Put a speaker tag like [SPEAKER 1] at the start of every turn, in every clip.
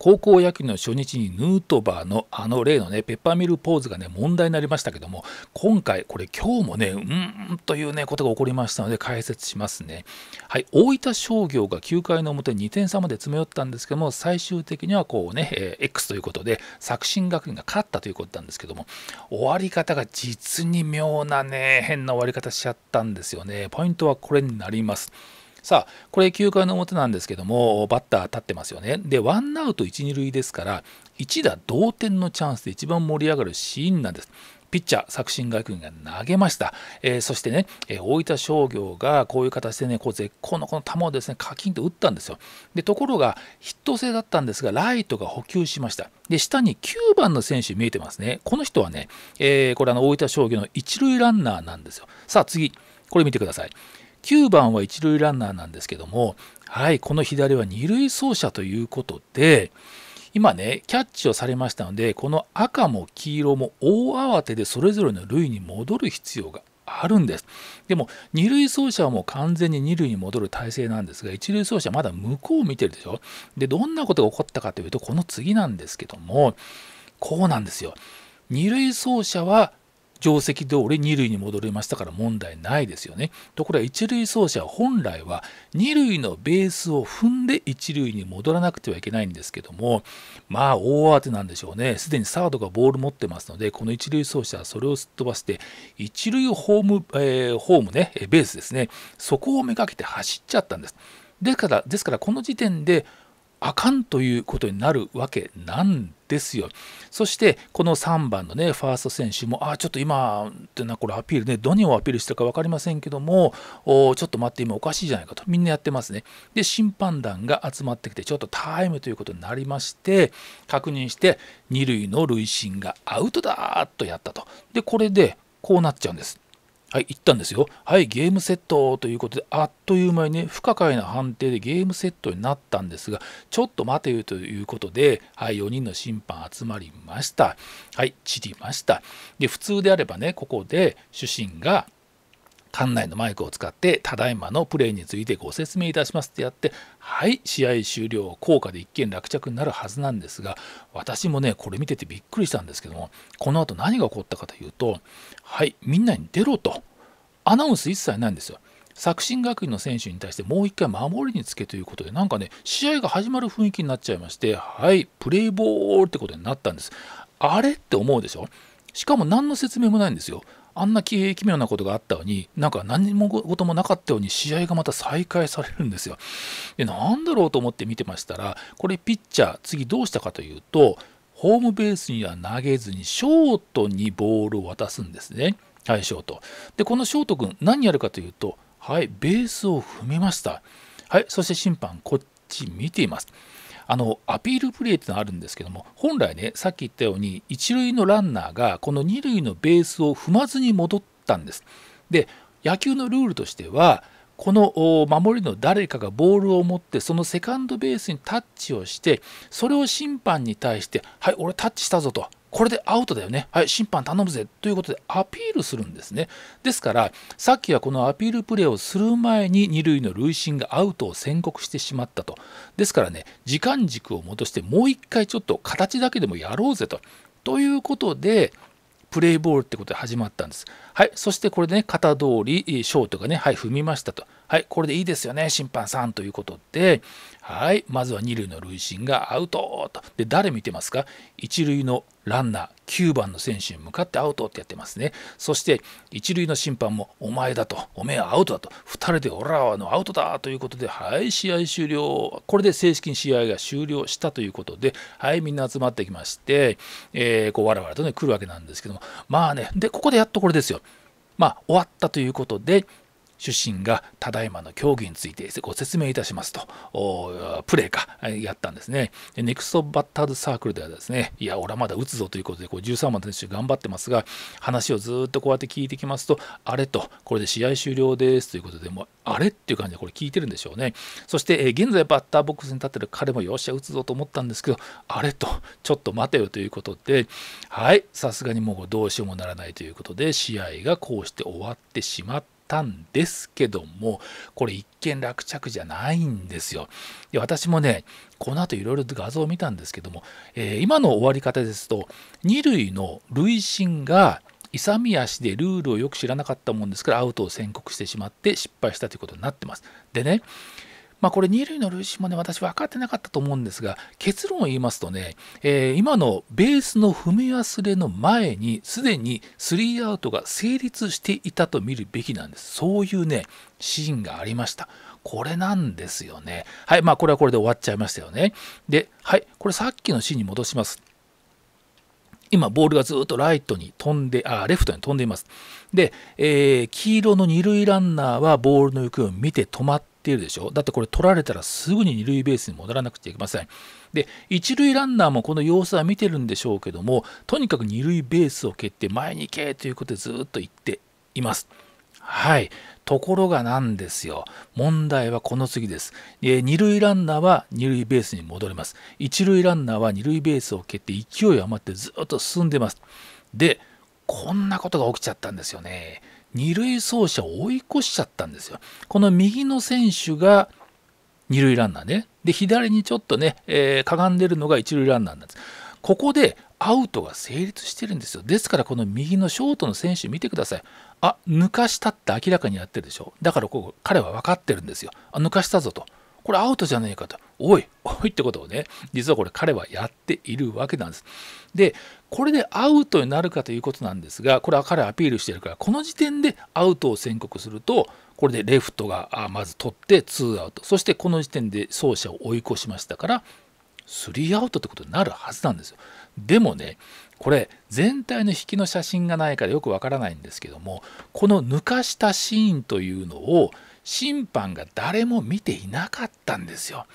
[SPEAKER 1] 高校野球の初日にヌートバーのあの例のねペッパーミルポーズがね問題になりましたけども今回これ今日もねうーんというねことが起こりましたので解説しますねはい大分商業が9回の表2点差まで詰め寄ったんですけども最終的にはこうね、えー、X ということで作新学院が勝ったということなんですけども終わり方が実に妙なね変な終わり方しちゃったんですよねポイントはこれになりますさあ、これ9回の表なんですけども、バッター立ってますよね。で、ワンアウト1、2塁ですから、一打同点のチャンスで一番盛り上がるシーンなんです。ピッチャー、作新学院が投げました。えー、そしてね、えー、大分商業がこういう形でね、こう絶好のこの球をですね、カキンと打ったんですよ。で、ところが、ヒット性だったんですが、ライトが補給しました。で、下に9番の選手見えてますね。この人はね、えー、これあの大分商業の一塁ランナーなんですよ。さあ次、これ見てください。9番は一塁ランナーなんですけども、はい、この左は二塁走者ということで、今ね、キャッチをされましたので、この赤も黄色も大慌てでそれぞれの塁に戻る必要があるんです。でも、二塁走者はもう完全に二塁に戻る体制なんですが、一塁走者はまだ向こうを見てるでしょ。で、どんなことが起こったかというと、この次なんですけども、こうなんですよ。二塁走者は定石通り2塁に戻りましたから問題ないですよね。ところが1塁走者は本来は2塁のベースを踏んで1塁に戻らなくてはいけないんですけどもまあ大慌てなんでしょうねすでにサードがボール持ってますのでこの1塁走者はそれをすっ飛ばして1塁ホーム、えー、ホームねベースですねそこをめがけて走っちゃったんです。ですから、ですからこの時点であかんということになるわけなんですよ。そしてこの3番のねファースト選手もああ、ちょっと今ってなこれアピールねどにをアピールしてるか分かりませんけどもおちょっと待って今おかしいじゃないかとみんなやってますね。で審判団が集まってきてちょっとタイムということになりまして確認して2塁の塁審がアウトだーとやったと。でこれでこうなっちゃうんです。はい、行ったんですよ。はい、ゲームセットということで、あっという間にね、不可解な判定でゲームセットになったんですが、ちょっと待てよということで、はい、4人の審判集まりました。はい、散りました。で、普通であればね、ここで主審が、館内のマイクを使って「ただいまのプレーについてご説明いたします」ってやって「はい試合終了」効果で一件落着になるはずなんですが私もねこれ見ててびっくりしたんですけどもこの後何が起こったかというと「はいみんなに出ろ」とアナウンス一切ないんですよ。作新学院の選手に対してもう一回守りにつけということでなんかね試合が始まる雰囲気になっちゃいましてはいプレイボールってことになったんですあれって思うでしょしかも何の説明もないんですよ。あんな奇妙なことがあったのに、なんか何もともなかったように試合がまた再開されるんですよ。で、なんだろうと思って見てましたら、これピッチャー、次どうしたかというと、ホームベースには投げずにショートにボールを渡すんですね。はい、ショート。で、このショート君、何やるかというと、はい、ベースを踏みました。はい、そして審判、こっち見ています。あのアピールプレーってのはあるんですけども本来ねさっき言ったように一塁のランナーがこの二塁のベースを踏まずに戻ったんです。で野球のルールとしてはこの守りの誰かがボールを持ってそのセカンドベースにタッチをしてそれを審判に対して「はい俺タッチしたぞ」とこれでアウトだよね、はい、審判頼むぜということでアピールするんですね。ですから、さっきはこのアピールプレーをする前に二塁の塁審がアウトを宣告してしまったと。ですからね、時間軸を戻して、もう一回ちょっと形だけでもやろうぜと。ということで、プレイボールってことで始まったんです。はい、そしてこれでね、型通り、ショートがね、はい、踏みましたと。はい、これでいいですよね。審判さんということで、はい、まずは2塁の塁審がアウトと。で、誰見てますか一塁のランナー、9番の選手に向かってアウトってやってますね。そして、一塁の審判も、お前だと、おめえはアウトだと、2人でオラはのアウトだということで、はい、試合終了。これで正式に試合が終了したということで、はい、みんな集まってきまして、えー、こう、わらわらとね、来るわけなんですけども、まあね、で、ここでやっとこれですよ。まあ、終わったということで、主審がただいまの競技についてご説明いたしますと、プレーか、やったんですね。ネクストバッターズサークルではですね、いや、俺はまだ打つぞということで、こう13番の選手頑張ってますが、話をずっとこうやって聞いてきますと、あれと、これで試合終了ですということで、もう、あれっていう感じでこれ聞いてるんでしょうね。そして、現在バッターボックスに立ってる彼も、よっしゃ、打つぞと思ったんですけど、あれと、ちょっと待てよということで、はい、さすがにもうどうしようもならないということで、試合がこうして終わってしまった。たんですけどもこれ一見落着じゃないんですよ。で私もねこの後いろいろ画像を見たんですけども、えー、今の終わり方ですと2塁の塁審が勇み足でルールをよく知らなかったもんですからアウトを宣告してしまって失敗したということになってます。でねまあ、これ2類の類似もね、私分かってなかったと思うんですが、結論を言いますとね、えー、今のベースの踏み忘れの前に、すでにスリーアウトが成立していたと見るべきなんです。そういうね、シーンがありました。これなんですよね。はい、まあ、これはこれで終わっちゃいましたよね。で、はい、これさっきのシーンに戻します。今、ボールがずっとライトに飛んで、あ、レフトに飛んでいます。で、えー、黄色の二塁ランナーはボールの行方を見て止まっってるでしょだってこれ取られたらすぐに二塁ベースに戻らなくちゃいけません。で、一塁ランナーもこの様子は見てるんでしょうけども、とにかく二塁ベースを蹴って前に行けということでずっと言っています。はい。ところがなんですよ。問題はこの次です。え二塁ランナーは二塁ベースに戻ります。一塁ランナーは二塁ベースを蹴って勢い余ってずっと進んでます。で、こんなことが起きちゃったんですよね。二塁走者を追い越しちゃったんですよ。この右の選手が二塁ランナーね。で、左にちょっとね、えー、かがんでるのが一塁ランナーなんです。ここでアウトが成立してるんですよ。ですから、この右のショートの選手見てください。あ、抜かしたって明らかにやってるでしょ。だからこう、彼は分かってるんですよ。あ、抜かしたぞと。これアウトじゃねえかと。おい、おいってことをね、実はこれ彼はやっているわけなんです。で、これでアウトになるかということなんですが、これは彼アピールしてるから、この時点でアウトを宣告すると、これでレフトがまず取って2アウト、そしてこの時点で走者を追い越しましたから、3アウトってことになるはずなんですよ。でもね、これ全体の引きの写真がないからよくわからないんですけども、この抜かしたシーンというのを、審判が誰も見ていなかったんですよ。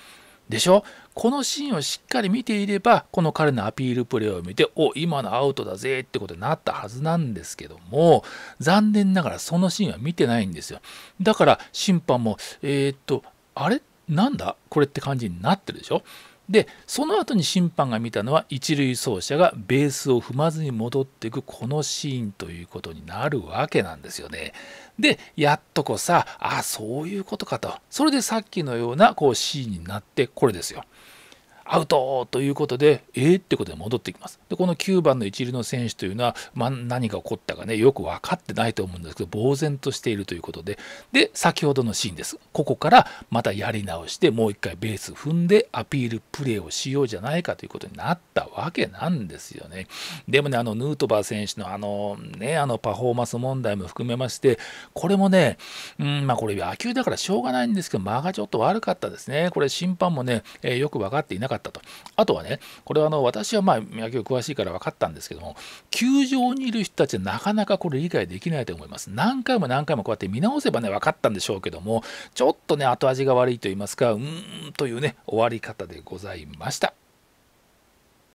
[SPEAKER 1] でしょこのシーンをしっかり見ていればこの彼のアピールプレーを見てお今のアウトだぜってことになったはずなんですけども残念ながらそのシーンは見てないんですよだから審判もえー、っとあれなんだこれって感じになってるでしょでその後に審判が見たのは一塁走者がベースを踏まずに戻っていくこのシーンということになるわけなんですよね。でやっとこさあそういうことかとそれでさっきのようなこうシーンになってこれですよ。アウトということで、えー、ってことで戻ってきます。で、この9番の一流の選手というのは、まあ、何が起こったかね、よく分かってないと思うんですけど、呆然としているということで、で、先ほどのシーンです。ここからまたやり直して、もう一回ベース踏んでアピールプレーをしようじゃないかということになったわけなんですよね。でもね、あの、ヌートバー選手のあの、ね、あのパフォーマンス問題も含めまして、これもね、うん、まあこれ野球だからしょうがないんですけど、間がちょっと悪かったですね。これ審判もね、えー、よく分かっていなかった。かったと。あとはね、これはあの私はまあ野球詳しいから分かったんですけども、球場にいる人たちはなかなかこれ理解できないと思います。何回も何回もこうやって見直せばね、分かったんでしょうけども、ちょっとね、後味が悪いと言いますか、うーんというね、終わり方でございました。